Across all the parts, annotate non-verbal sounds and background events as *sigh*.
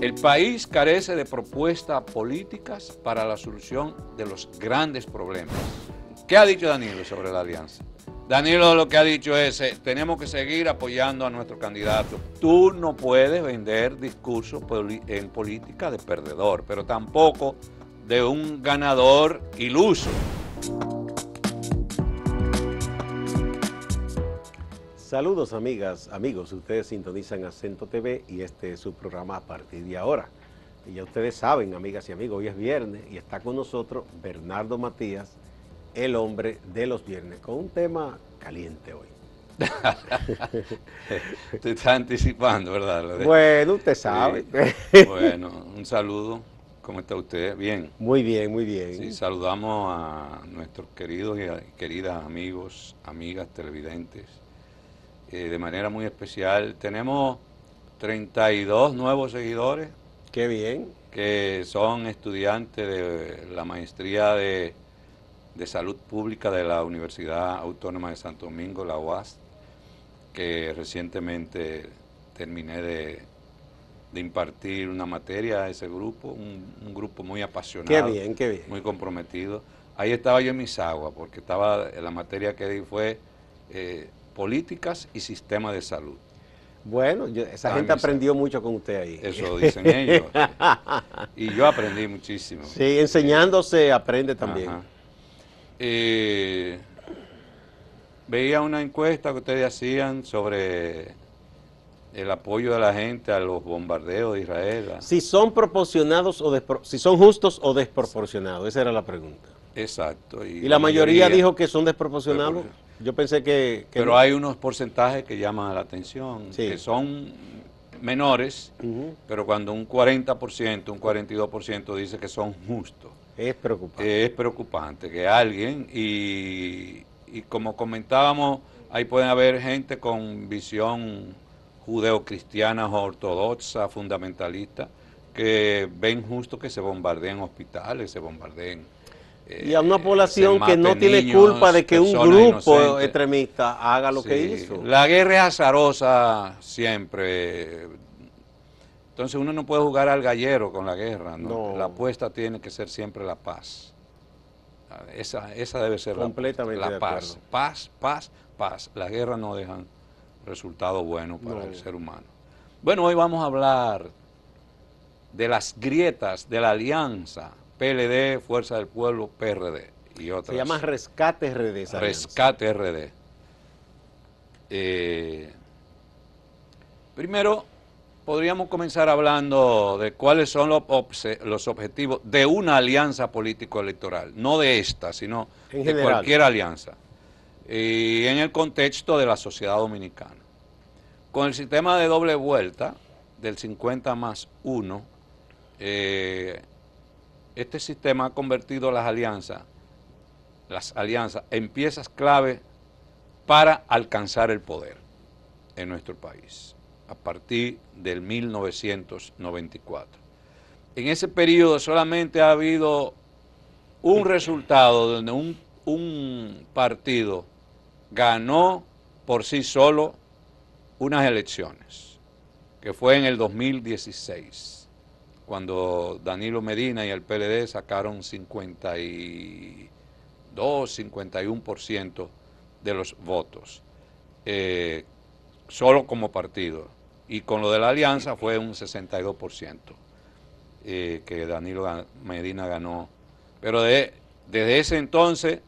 El país carece de propuestas políticas para la solución de los grandes problemas. ¿Qué ha dicho Danilo sobre la alianza? Danilo lo que ha dicho es, eh, tenemos que seguir apoyando a nuestro candidato. Tú no puedes vender discursos en política de perdedor, pero tampoco de un ganador iluso. Saludos amigas, amigos, ustedes sintonizan Acento TV y este es su programa a partir de ahora. Y ya ustedes saben, amigas y amigos, hoy es viernes y está con nosotros Bernardo Matías, el hombre de los viernes, con un tema caliente hoy. *laughs* Te está anticipando, ¿verdad? Bueno, usted sabe. *laughs* Bueno, un saludo. ¿Cómo está usted? Bien. Muy bien, muy bien. Sí, saludamos a nuestros queridos y queridas amigos, amigas televidentes eh, de manera muy especial. Tenemos 32 nuevos seguidores. Qué bien. Que son estudiantes de la maestría de, salud pública de la Universidad Autónoma de Santo Domingo, la UAS, que recientemente terminé de, impartir una materia a ese grupo, un, grupo muy apasionado. Qué bien, qué bien. Muy comprometido. Ahí estaba yo en mis aguas, porque estaba la materia que di fue eh, políticas y sistema de salud. Bueno, esa ah, gente aprendió mucho con usted ahí. Eso dicen ellos. *laughs* y yo aprendí muchísimo. Sí, enseñándose aprende también. Eh, veía una encuesta que ustedes hacían sobre el apoyo de la gente a los bombardeos de Israel. Si son proporcionados o si son justos o desproporcionados, esa era la pregunta. Exacto. Y, la, mayoría, dijo que son desproporcionados. Yo pensé que... Pero hay unos porcentajes que llaman la atención, que son menores, pero cuando un 40%, un 42% dice que son justos. Es preocupante. Es preocupante que alguien, y, y como comentábamos, ahí pueden haber gente con visión judeocristiana o ortodoxa, fundamentalista, que ven justo que se bombardeen hospitales, se bombardeen eh, y a una población que no tiene culpa de que un grupo extremista haga lo que hizo. La guerra es azarosa siempre. Entonces uno no puede jugar al gallero con la guerra. La apuesta tiene que ser siempre la paz. Esa, esa debe ser Completamente la, paz. Paz, paz, paz. La guerra no dejan resultado bueno para el ser humano. Bueno, hoy vamos a hablar de las grietas de la alianza PLD, Fuerza del Pueblo, PRD y otras. Se llama Rescate RD. Rescate RD. Eh, primero, podríamos comenzar hablando de cuáles son los, objetivos de una alianza político-electoral, no de esta, sino de cualquier alianza, y en el contexto de la sociedad dominicana. Con el sistema de doble vuelta del 50 más 1, este sistema ha convertido las alianzas, las alianzas en piezas clave para alcanzar el poder en nuestro país a partir del 1994. En ese periodo solamente ha habido un resultado donde un, un partido ganó por sí solo unas elecciones, que fue en el 2016 cuando Danilo Medina y el PLD sacaron 52, 51% de los votos, eh, solo como partido. Y con lo de la alianza fue un 62% eh, que Danilo Medina ganó. Pero desde ese entonces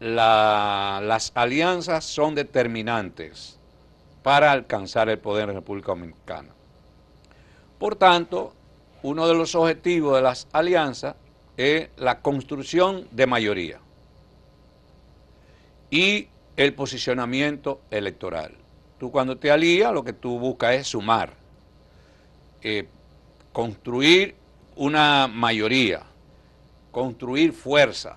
las alianzas son determinantes para alcanzar el poder en República Dominicana. Por tanto, uno de los objetivos de las alianzas es la construcción de mayoría y el posicionamiento electoral. Tú cuando te alías lo que tú buscas es sumar, eh, construir una mayoría, construir fuerza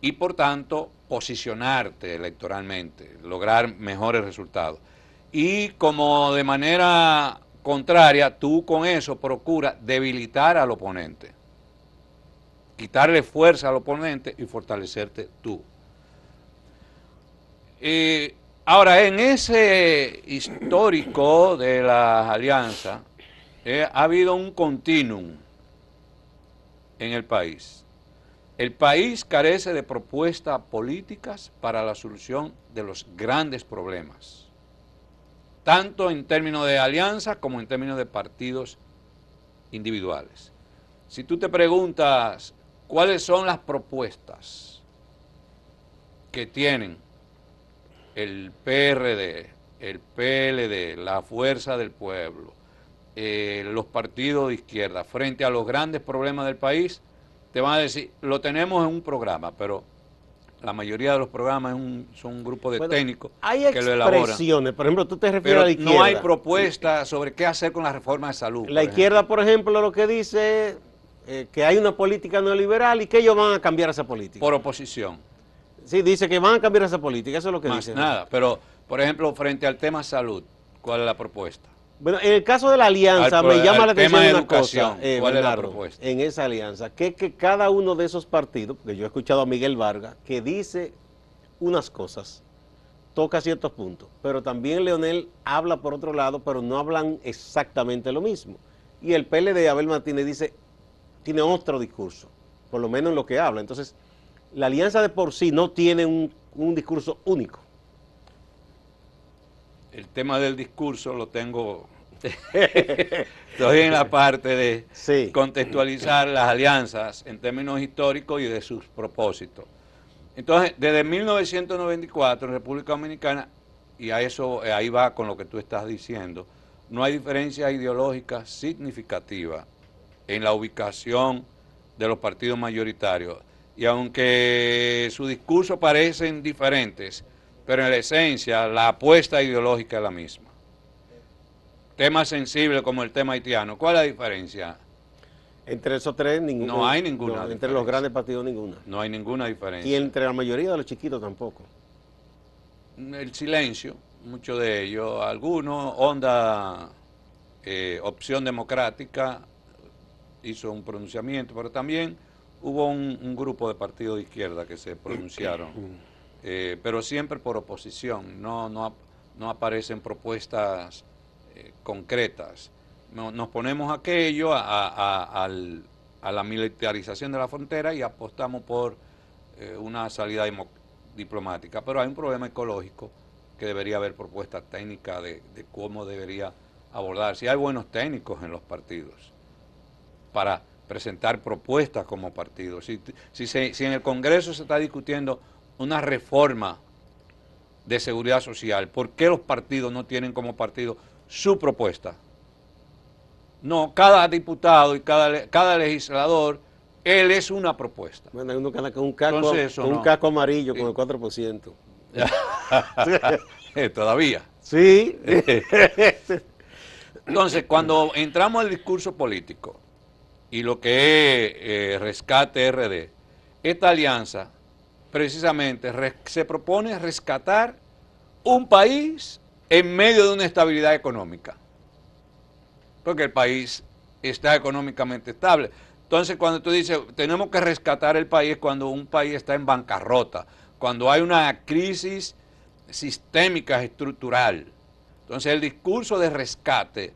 y por tanto posicionarte electoralmente, lograr mejores resultados. Y como de manera contraria, tú con eso procura debilitar al oponente, quitarle fuerza al oponente y fortalecerte tú. Eh, ahora, en ese histórico de las alianzas, eh, ha habido un continuum en el país. El país carece de propuestas políticas para la solución de los grandes problemas tanto en términos de alianzas como en términos de partidos individuales. Si tú te preguntas cuáles son las propuestas que tienen el PRD, el PLD, la Fuerza del Pueblo, eh, los partidos de izquierda frente a los grandes problemas del país, te van a decir, lo tenemos en un programa, pero la mayoría de los programas son un grupo de técnicos que lo elaboran. por ejemplo, tú te refieres a la izquierda. No hay propuesta sobre qué hacer con la reforma de salud. La izquierda, por ejemplo, lo que dice eh, que hay una política neoliberal y que ellos van a cambiar esa política. Por oposición. Sí, dice que van a cambiar esa política, eso es lo que Más nada, pero por ejemplo, frente al tema salud, ¿cuál es la propuesta? Bueno, en el caso de la alianza, me llama la atención una cosa, eh, en esa alianza, que, que cada uno de esos partidos, que yo he escuchado a Miguel Vargas, que dice unas cosas, toca ciertos puntos, pero también Leonel habla por otro lado, pero no hablan exactamente lo mismo. Y el PLD, Abel Martínez, dice, tiene otro discurso, por lo menos en lo que habla. Entonces, la alianza de por sí no tiene un discurso único. El tema del discurso lo tengo *laughs* estoy en la parte de contextualizar las alianzas en términos históricos y de sus propósitos. Entonces, desde 1994 en República Dominicana, y a eso eh, ahí va con lo que tú estás diciendo, no hay diferencia ideológica significativa en la ubicación de los partidos mayoritarios. Y aunque su discurso parecen diferentes, pero en la esencia la apuesta ideológica es la misma temas sensibles como el tema haitiano. ¿Cuál es la diferencia? Entre esos tres, ninguna. No hay ninguna. entre los grandes partidos, ninguna. No hay ninguna diferencia. Y entre la mayoría de los chiquitos tampoco. El silencio, mucho de ellos. Algunos, Onda, eh, Opción Democrática, hizo un pronunciamiento, pero también hubo un, grupo de partidos de izquierda que se pronunciaron. *clears throat* Eh, pero siempre por oposición. No, no, no aparecen propuestas eh, concretas. nos ponemos aquello a, la militarización de la frontera y apostamos por eh, una salida diplomática. Pero hay un problema ecológico que debería haber propuestas técnicas de, cómo debería abordarse. Si hay buenos técnicos en los partidos para presentar propuestas como partido. Si, si, en el Congreso se está discutiendo una reforma de seguridad social, ¿por qué los partidos no tienen como partido su propuesta. No, cada diputado y cada, cada legislador, él es una propuesta. un casco, un amarillo, con el 4%. *laughs* Todavía. Sí. *laughs* Entonces, cuando entramos al discurso político y lo que es eh, rescate RD, esta alianza precisamente se propone rescatar un país en medio de una estabilidad económica, porque el país está económicamente estable. Entonces, cuando tú dices, tenemos que rescatar el país cuando un país está en bancarrota, cuando hay una crisis sistémica, estructural. Entonces, el discurso de rescate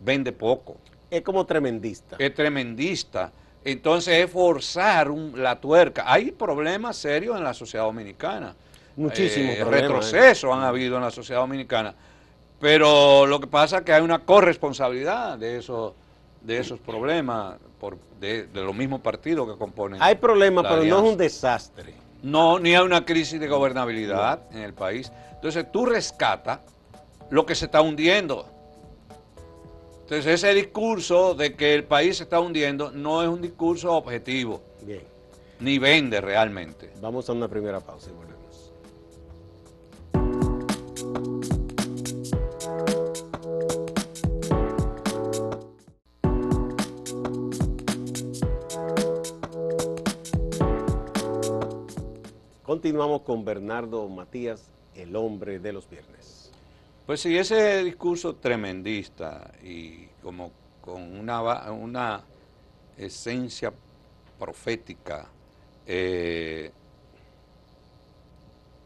vende poco. Es como tremendista. Es tremendista. Entonces, es forzar la tuerca. Hay problemas serios en la sociedad dominicana muchísimos eh, retrocesos han habido en la sociedad dominicana. Pero lo que pasa es que hay una corresponsabilidad de esos, de esos problemas por, de, los mismos partidos que componen. Hay problemas, pero no es un desastre. No, ni hay una crisis de gobernabilidad en el país. Entonces tú rescatas lo que se está hundiendo. Entonces ese discurso de que el país se está hundiendo no es un discurso objetivo. Bien. Ni vende realmente. Vamos a una primera pausa. Continuamos con Bernardo Matías, el hombre de los viernes. Pues sí, ese discurso tremendista y como con una, una esencia profética, eh,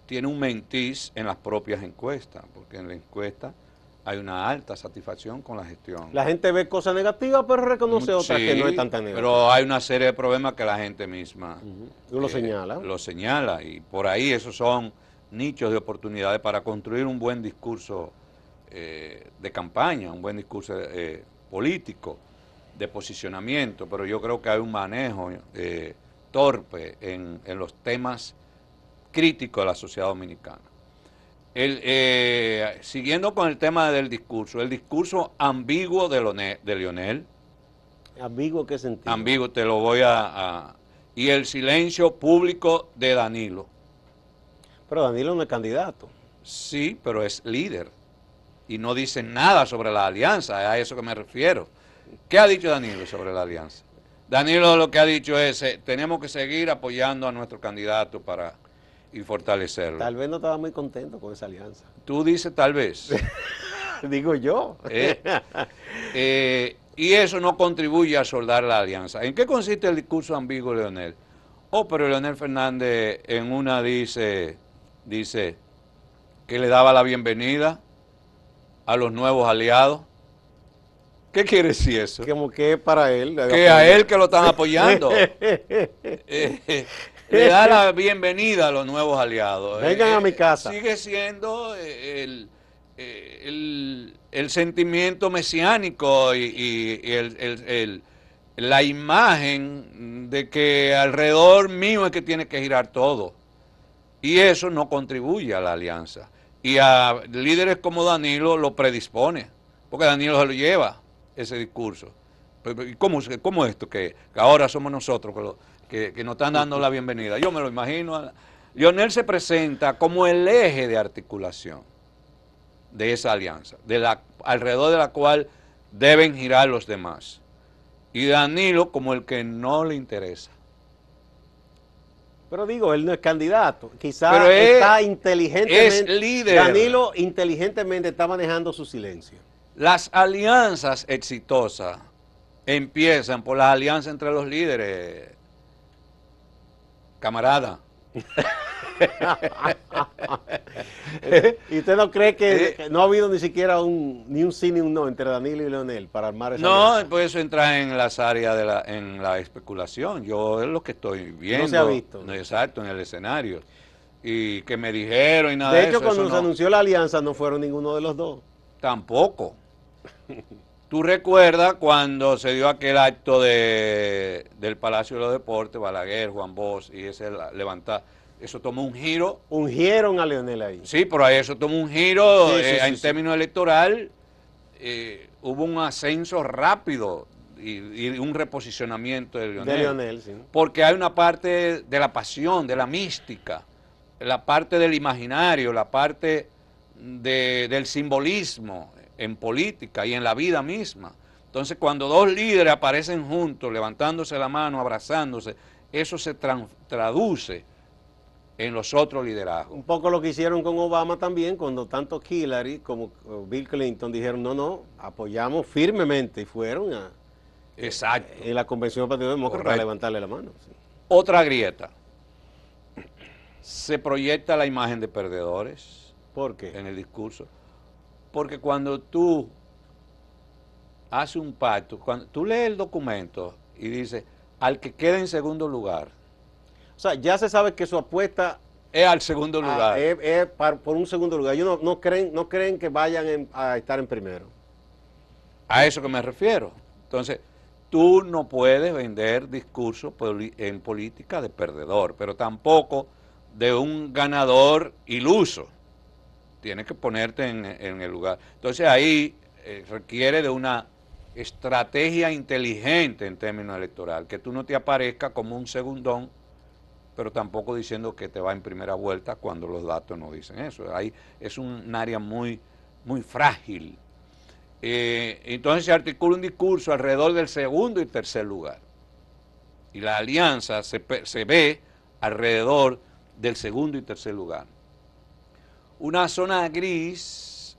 tiene un mentiz en las propias encuestas, porque en la encuesta hay una alta satisfacción con la gestión. La gente ve cosas negativas, pero reconoce mm, otras que no es tan negativa. Pero hay una serie de problemas que la gente misma lo eh, señala. Lo señala y por ahí esos son nichos de oportunidades para construir un buen discurso eh, de campaña, un buen discurso eh, político, de posicionamiento, pero yo creo que hay un manejo torpe en los temas críticos de la sociedad dominicana. Eh, siguiendo con el tema del discurso, el discurso ambiguo de, Lionel. ¿Ambiguo qué sentido? Ambiguo, te lo voy a, Y el silencio público de Danilo. Pero Danilo no es candidato. Sí, pero es líder. Y no dice nada sobre la alianza, a eso que me refiero. ¿Qué ha dicho Danilo sobre la alianza? Danilo lo que ha dicho es, eh, tenemos que seguir apoyando a nuestro candidato para y fortalecerlo. Tal vez no estaba muy contento con esa alianza. Tú dices tal vez. *laughs* Digo yo. Eh, eh, y eso no contribuye a soldar la alianza. ¿En qué consiste el discurso ambiguo, Leonel? Oh, pero Leonel Fernández en una dice, dice que le daba la bienvenida a los nuevos aliados. ¿Qué quiere decir eso? Como que para él. Que a él que lo están apoyando. *laughs* Eh, le da la *laughs* bienvenida a los nuevos aliados. Vengan eh, a mi eh, casa. Sigue siendo eh, el, sentimiento mesiánico y, la imagen de que alrededor mío es que tiene que girar todo. Y eso no contribuye a la alianza. Y a líderes como Danilo lo predispone, porque Danilo se lo lleva ese discurso. ¿Cómo, cómo esto que, ahora somos nosotros que que, que nos están dando la bienvenida. Yo me lo imagino. Lionel se presenta como el eje de articulación de esa alianza, de la, alrededor de la cual deben girar los demás. Y Danilo como el que no le interesa. Pero digo, él no es candidato. Quizás está inteligentemente. Es líder. Danilo inteligentemente está manejando su silencio. Las alianzas exitosas empiezan por las alianzas entre los líderes camarada. *laughs* ¿Y usted no cree eh, que, no ha habido ni siquiera un, ni un sí ni un no entre Danilo y Leonel para armar esa No, pues eso entra en las áreas de la, en la especulación. Yo es lo que estoy viendo. No se ha visto. Exacto, en el escenario. Y que me dijeron y nada de, de hecho, cuando se anunció la alianza no fueron ninguno de los dos. Tampoco. *laughs* Tú recuerdas cuando se dio aquel acto de, del Palacio de los Deportes, Balaguer, Juan Bosch y ese levantar. Eso tomó un giro. Ungieron a Leonel ahí. Sí, pero ahí eso tomó un giro eh, en términos electoral. Eh, hubo un ascenso rápido y, un reposicionamiento de Leonel. De Leonel sí. Porque hay una parte de la pasión, de la mística, la parte del imaginario, la parte del simbolismo en política y en la vida misma. Entonces, cuando dos líderes aparecen juntos, levantándose la mano, abrazándose, eso se traduce en los otros liderazgos. Un poco lo que hicieron con Obama también, cuando tanto Hillary como Bill Clinton dijeron, no, no, apoyamos firmemente y fueron a... Exacto. En la Convención del Partido Demócrata levantarle la mano. Otra grieta. Se proyecta la imagen de perdedores. ¿Por qué? En el discurso. Porque cuando tú haces un pacto, cuando tú lees el documento y dices, al que queda en segundo lugar. O sea, ya se sabe que su apuesta es al segundo ah, lugar. es, por un segundo lugar. Ellos no, creen, no creen que vayan a estar en primero. A eso que me refiero. Entonces, tú no puedes vender discurso en política de perdedor, pero tampoco de un ganador iluso tienes que ponerte en, el lugar. Entonces ahí eh, requiere de una estrategia inteligente en términos electorales, que tú no te aparezca como un segundón, pero tampoco diciendo que te va en primera vuelta cuando los datos no dicen eso. Ahí es un, área muy, muy frágil. Eh, entonces se articula un discurso alrededor del segundo y tercer lugar. Y la alianza se ve alrededor del segundo y tercer lugar. Una zona gris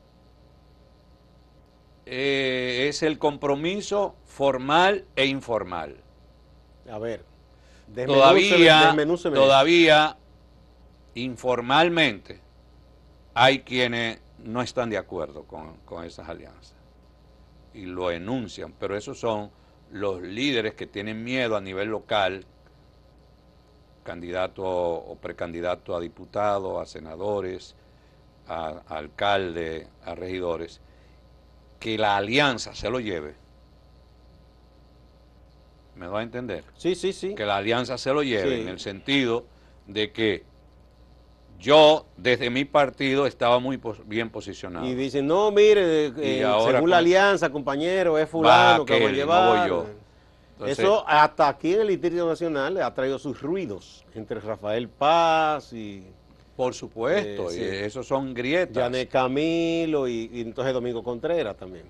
eh, es el compromiso formal e informal. A ver, todavía, todavía informalmente hay quienes no están de acuerdo con, con esas alianzas y lo enuncian, pero esos son los líderes que tienen miedo a nivel local, candidato o precandidato a diputado, a senadores, a, alcalde, a regidores, que la alianza se lo lleve. ¿Me va a entender? Sí, sí, sí. Que la alianza se lo lleve, en el sentido de que yo, desde mi partido, estaba muy bien posicionado. Y dicen, no, mire, eh, eh, según la alianza, compañero, es fulano que va a llevar. yo. Eso hasta aquí en el Instituto Nacional ha traído sus ruidos entre Rafael Paz y por supuesto, eh, esos son grietas. Yané Camilo y, entonces Domingo Contreras también.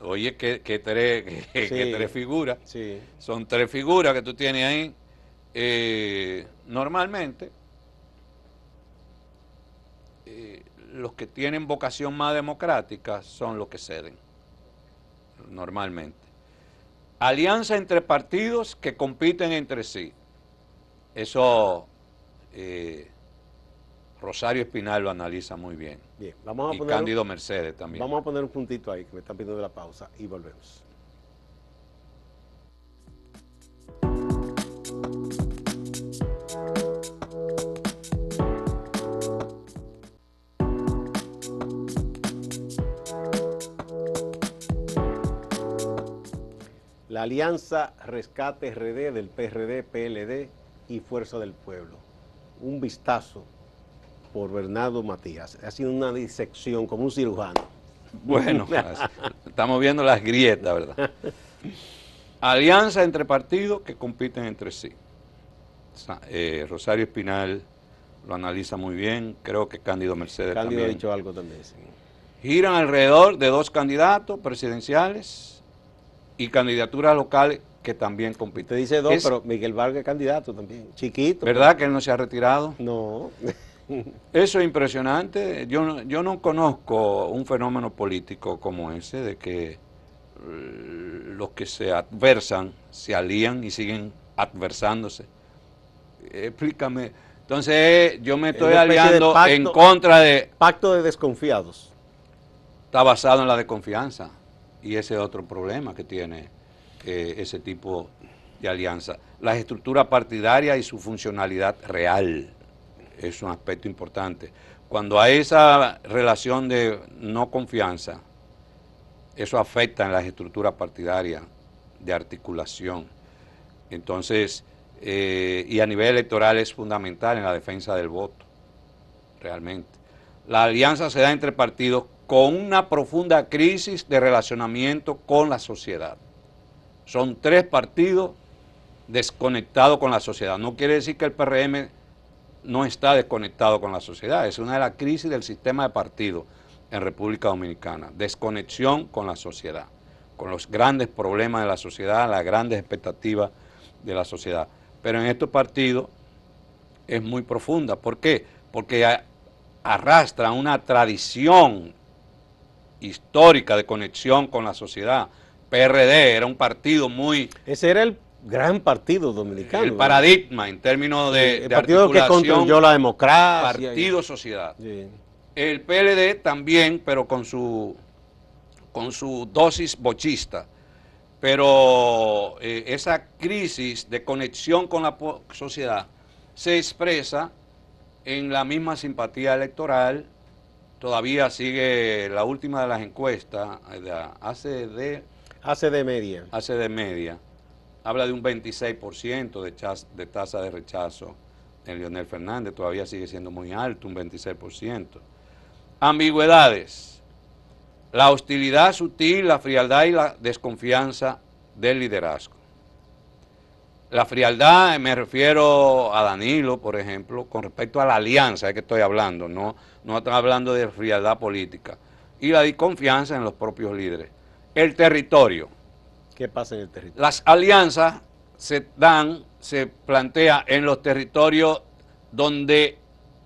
Oye, que, *laughs* tres, figuras. Son tres figuras que tú tienes ahí. Eh, normalmente, eh, los que tienen vocación más democrática son los que ceden, normalmente. Alianza entre partidos que compiten entre sí. Eso Rosario Espinal lo analiza muy bien. Bien, vamos a Cándido Mercedes también. Vamos a poner un puntito ahí, que me están pidiendo la pausa, y volvemos. La alianza Rescate RD del PRD, PLD y Fuerza del Pueblo. Un vistazo por Bernardo Matías. Ha sido una disección como un cirujano. Bueno, *laughs* estamos viendo las grietas, ¿verdad? Alianza entre partidos que compiten entre sí. Eh, Rosario Espinal lo analiza muy bien, creo que Cándido Mercedes Cándido ha dicho algo también, Giran alrededor de dos candidatos presidenciales y candidaturas locales que también compiten. Te dice dos, pero Miguel Vargas es candidato también, chiquito. ¿Verdad que él no se ha retirado? No. *laughs* Eso es impresionante. Yo no, yo no conozco un fenómeno político como ese, de que eh, los que se adversan se alían y siguen adversándose. Explícame. Entonces yo me estoy aliando en contra de... Pacto de desconfiados. Está basado en la desconfianza. Y ese es otro problema que tiene eh, ese tipo de alianza. la estructura partidaria y su funcionalidad real es un aspecto importante. Cuando hay esa relación de no confianza, eso afecta en las estructuras partidarias de articulación. Entonces, eh, y a nivel electoral es fundamental en la defensa del voto, realmente. La alianza se da entre partidos con una profunda crisis de relacionamiento con la sociedad. Son tres partidos desconectados con la sociedad. No quiere decir que el PRM no está desconectado con la sociedad. Es una de las crisis del sistema de partido en República Dominicana. Desconexión con la sociedad, con los grandes problemas de la sociedad, las grandes expectativas de la sociedad. Pero en estos partidos es muy profunda. ¿Por qué? Porque arrastra una tradición histórica de conexión con la sociedad. PRD era un partido muy... Ese era el gran partido dominicano. El paradigma en términos de, el partido que construyó la democracia. Partido sociedad. El PLD también, pero con su con su dosis bochista. Pero eh, esa crisis de conexión con la sociedad se expresa en la misma simpatía electoral. Todavía sigue la última de las encuestas, eh, de hace de... Hace de media. Hace de media habla de un 26% de, de tasa de rechazo en Leonel Fernández, todavía sigue siendo muy alto, un 26%. Ambigüedades, la hostilidad sutil, la frialdad y la desconfianza del liderazgo. La frialdad, me refiero a Danilo, por ejemplo, con respecto a la alianza de que estoy hablando, no, no estoy hablando de frialdad política. Y la desconfianza en los propios líderes. El territorio ¿Qué pasa en el territorio? Las alianzas se dan, se plantea en los territorios donde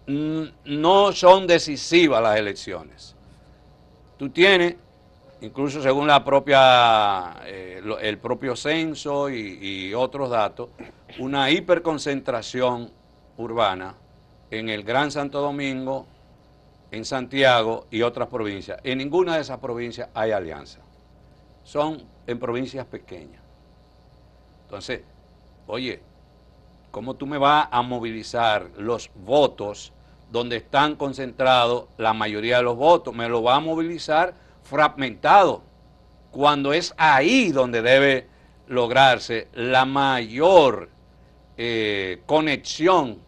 no son decisivas las elecciones. Tú tienes, incluso según eh, el propio censo y, y otros datos, una hiperconcentración urbana en el Gran Santo Domingo, en Santiago y otras provincias. En ninguna de esas provincias hay alianza son en provincias pequeñas. Entonces, oye, ¿cómo tú me vas a movilizar los votos donde están concentrados la mayoría de los votos? Me lo va a movilizar fragmentado, cuando es ahí donde debe lograrse la mayor eh, conexión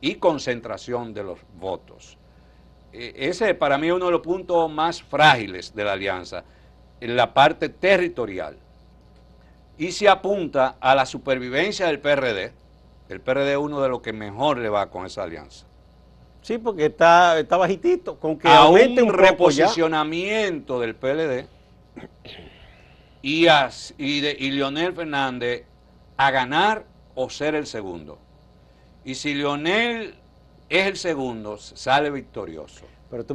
y concentración de los votos. E, ese para mí es uno de los puntos más frágiles de la alianza, en la parte territorial y se apunta a la supervivencia del PRD. El PRD es uno de los que mejor le va con esa alianza. Sí, porque está, está bajitito. Con que a un, reposicionamiento del PLD y, y, de, y Leonel Fernández a ganar o ser el segundo. Y si Leonel es el segundo, sale victorioso.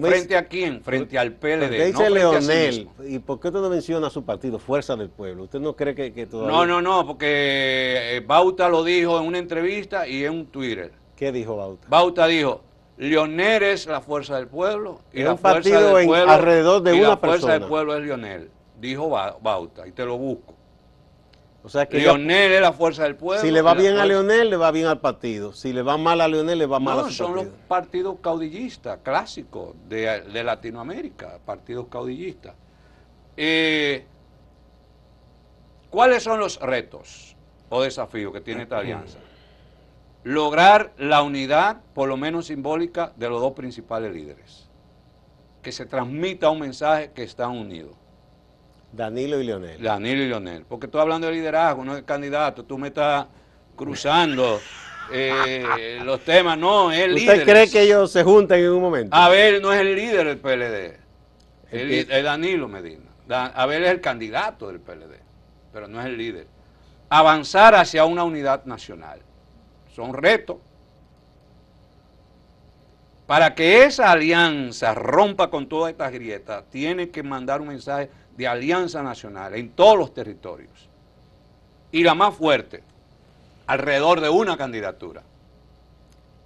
¿Frente a quién? Frente al PLD. Dice no Leonel, ¿y por qué usted no menciona su partido, Fuerza del Pueblo? ¿Usted no cree que, que No, no, no, porque eh, Bauta lo dijo en una entrevista y en un Twitter. ¿Qué dijo Bauta? Bauta dijo, Leonel es la Fuerza del Pueblo y un partido alrededor de una persona la Fuerza del Pueblo es Leonel, dijo Bauta, y te lo busco. O sea Leonel es la fuerza del pueblo. Si le va bien a Leonel, le va bien al partido. Si le va mal a Leonel, le va mal a su son los partidos caudillistas clásicos de, Latinoamérica, partidos caudillistas. Eh, ¿Cuáles son los retos o desafíos que tiene esta *clears throat* alianza? Lograr la unidad, por lo menos simbólica, de los dos principales líderes. Que se transmita un mensaje que están unidos. Danilo y Leonel. Danilo y Leonel. Porque tú hablando de liderazgo, no es candidato, tú me estás cruzando *laughs* eh, los temas. No, es líder. ¿Usted cree que ellos se junten en un momento? Abel no es el líder del PLD. Es Danilo Medina. Abel es el candidato del PLD, pero no es el líder. Avanzar hacia una unidad nacional. Son retos. Para que esa alianza rompa con todas estas grietas, tiene que mandar un mensaje de Alianza Nacional en todos los territorios y la más fuerte alrededor de una candidatura.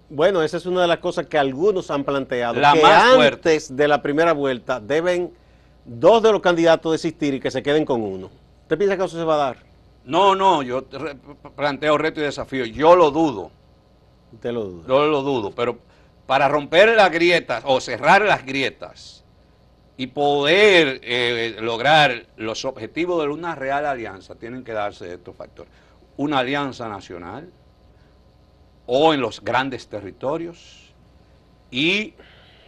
Bueno, esa es una de las cosas que algunos han planteado. La que más antes de la primera vuelta deben dos de los candidatos desistir y que se queden con uno. ¿Usted piensa que eso se va a dar? No, no, yo planteo reto y desafío. Yo lo dudo. Usted lo dudo. Yo lo dudo, pero para romper las grietas o cerrar las grietas y poder eh, lograr los objetivos de una real alianza, tienen que darse estos factores. Una alianza nacional o en los grandes territorios y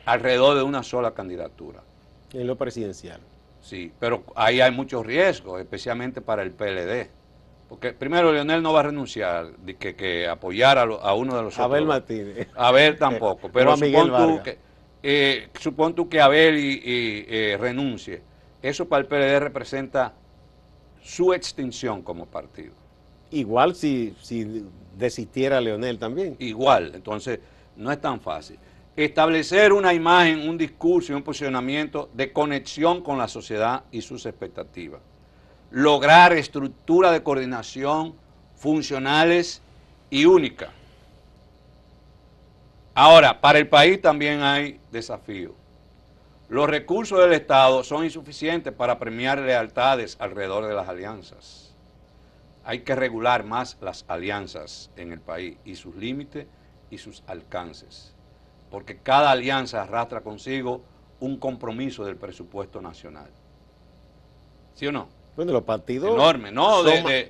alrededor de una sola candidatura. En lo presidencial. Sí, pero ahí hay muchos riesgos, especialmente para el PLD. Porque primero Leonel no va a renunciar de que, apoyar a, uno de los Abel Abel Martínez. Abel tampoco. *laughs* Pero a Miguel eh, supongo que Abel eh, renuncie. Eso para el PLD representa su extinción como partido. Igual si, desistiera Leonel también. Igual, entonces no es tan fácil. Establecer una imagen, un discurso y un posicionamiento de conexión con la sociedad y sus expectativas. Lograr estructura de coordinación funcionales y únicas. Ahora, para el país también hay desafíos. Los recursos del Estado son insuficientes para premiar lealtades alrededor de las alianzas. Hay que regular más las alianzas en el país y sus límites y sus alcances, porque cada alianza arrastra consigo un compromiso del presupuesto nacional. ¿Sí o no? Bueno, los partidos Enorme, ¿no?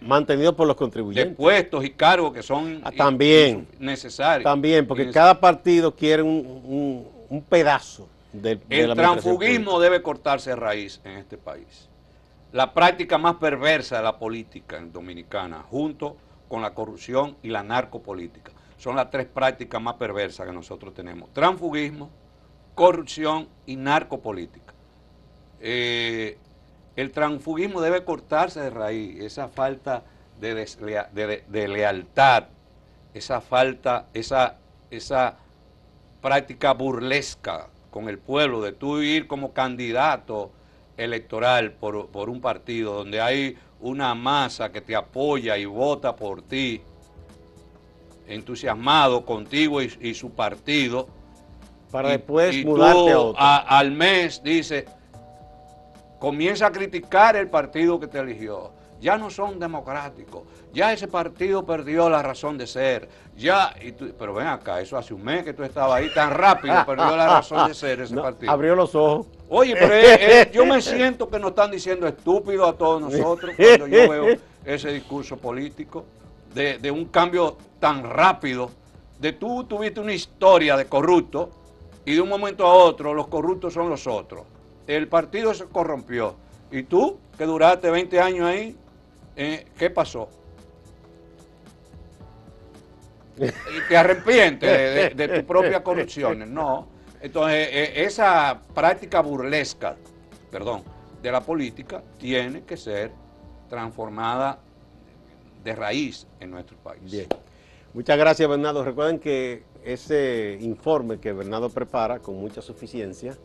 mantenidos por los contribuyentes. De puestos y cargos que son ah, también, necesarios. También, porque cada partido quiere un, un, pedazo del de El transfugismo debe cortarse raíz en este país. La práctica más perversa de la política dominicana, junto con la corrupción y la narcopolítica, son las tres prácticas más perversas que nosotros tenemos. Transfugismo, corrupción y narcopolítica. Eh, el transfugismo debe cortarse de raíz, esa falta de, de, lealtad, esa falta, esa, esa práctica burlesca con el pueblo de tú ir como candidato electoral por, un partido donde hay una masa que te apoya y vota por ti, entusiasmado contigo y, su partido. Para después mudarte a otro. al mes dice, comienza a criticar el partido que te eligió. Ya no son democráticos, ya ese partido perdió la razón de ser, ya, pero ven acá, eso hace un mes que tú estabas ahí tan rápido, perdió la razón de ser ese *laughs* partido. Abrió los ojos. Oye, pero *laughs* yo me siento que nos están diciendo estúpidos a todos nosotros *laughs* cuando yo veo ese discurso político de, de un cambio tan rápido, de tú tuviste una historia de corrupto y de un momento a otro los corruptos son los otros el partido se corrompió. ¿Y tú, que duraste 20 años ahí, eh, qué pasó? ¿Y te arrepientes de, tu propia tus propias corrupciones? No. Entonces, e, esa práctica burlesca, perdón, de la política tiene que ser transformada de raíz en nuestro país. Bien. Muchas gracias, Bernardo. Recuerden que ese informe que Bernardo prepara con mucha suficiencia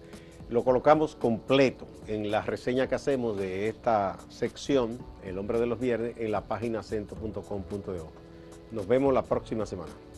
lo colocamos completo en la reseña que hacemos de esta sección, El Hombre de los Viernes, en la página centro.com.de. Nos vemos la próxima semana.